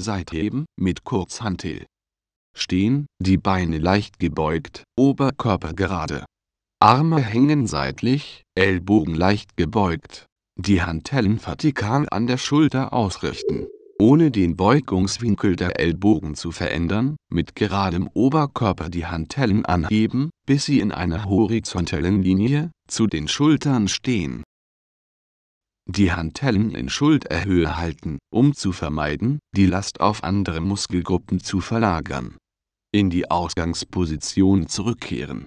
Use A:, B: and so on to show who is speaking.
A: Seitheben mit Kurzhantel. Stehen, die Beine leicht gebeugt, Oberkörper gerade. Arme hängen seitlich, Ellbogen leicht gebeugt. Die Handellen vertikal an der Schulter ausrichten. Ohne den Beugungswinkel der Ellbogen zu verändern, mit geradem Oberkörper die Handellen anheben, bis sie in einer horizontalen Linie zu den Schultern stehen die Handellen in Schulterhöhe halten, um zu vermeiden, die Last auf andere Muskelgruppen zu verlagern. In die Ausgangsposition
B: zurückkehren